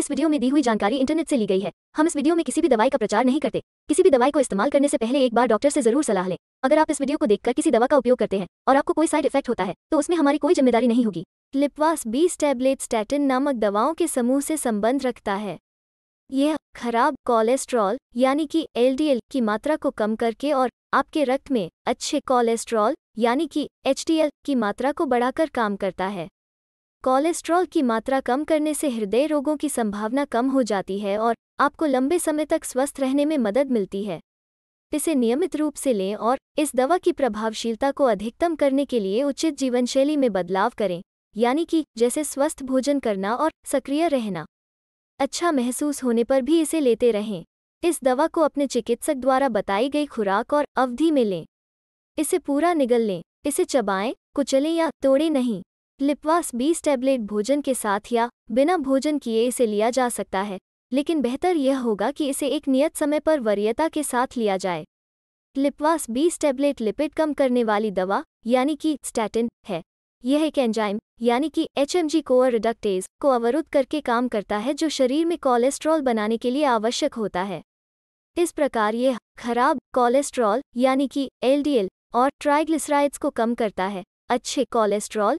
इस वीडियो में दी हुई जानकारी इंटरनेट से ली गई है हम इस वीडियो में किसी भी दवाई का प्रचार नहीं करते किसी भी दवाई को इस्तेमाल करने से पहले एक बार डॉक्टर से जरूर सलाह लें अगर आप इस वीडियो को देखकर किसी दवा का उपयोग करते हैं और आपको कोई साइड इफेक्ट होता है तो उसमें हमारी कोई जिम्मेदारी नहीं होगी लिपवास बीस टैबलेट स्टैटिन नामक दवाओं के समूह से संबंध रखता है यह खराब कोलेस्ट्रॉल यानी कि एलडीएल की मात्रा को कम करके और आपके रक्त में अच्छे कोलेस्ट्रॉल यानी कि एचडीएल की मात्रा को बढ़ाकर काम करता है कोलेस्ट्रॉल की मात्रा कम करने से हृदय रोगों की संभावना कम हो जाती है और आपको लंबे समय तक स्वस्थ रहने में मदद मिलती है इसे नियमित रूप से लें और इस दवा की प्रभावशीलता को अधिकतम करने के लिए उचित जीवनशैली में बदलाव करें यानी कि जैसे स्वस्थ भोजन करना और सक्रिय रहना अच्छा महसूस होने पर भी इसे लेते रहें इस दवा को अपने चिकित्सक द्वारा बताई गई खुराक और अवधि में लें इसे पूरा निगल लें इसे चबाएं कुचलें या तोड़ें नहीं लिपवास 20 टैबलेट भोजन के साथ या बिना भोजन किए इसे लिया जा सकता है लेकिन बेहतर यह होगा कि इसे एक नियत समय पर वरीयता के साथ लिया जाए लिपवास 20 टैबलेट लिपिड कम करने वाली दवा यानी कि स्टैटिन है यह एक एंजाइम यानी कि H M G CoA reductase को अवरुद्ध करके काम करता है जो शरीर में कोलेस्ट्रॉल बनाने के लिए आवश्यक होता है इस प्रकार यह खराब कोलेस्ट्रॉल यानी कि एलडीएल और ट्राइग्लिसराइड्स को कम करता है अच्छे कोलेस्ट्रॉल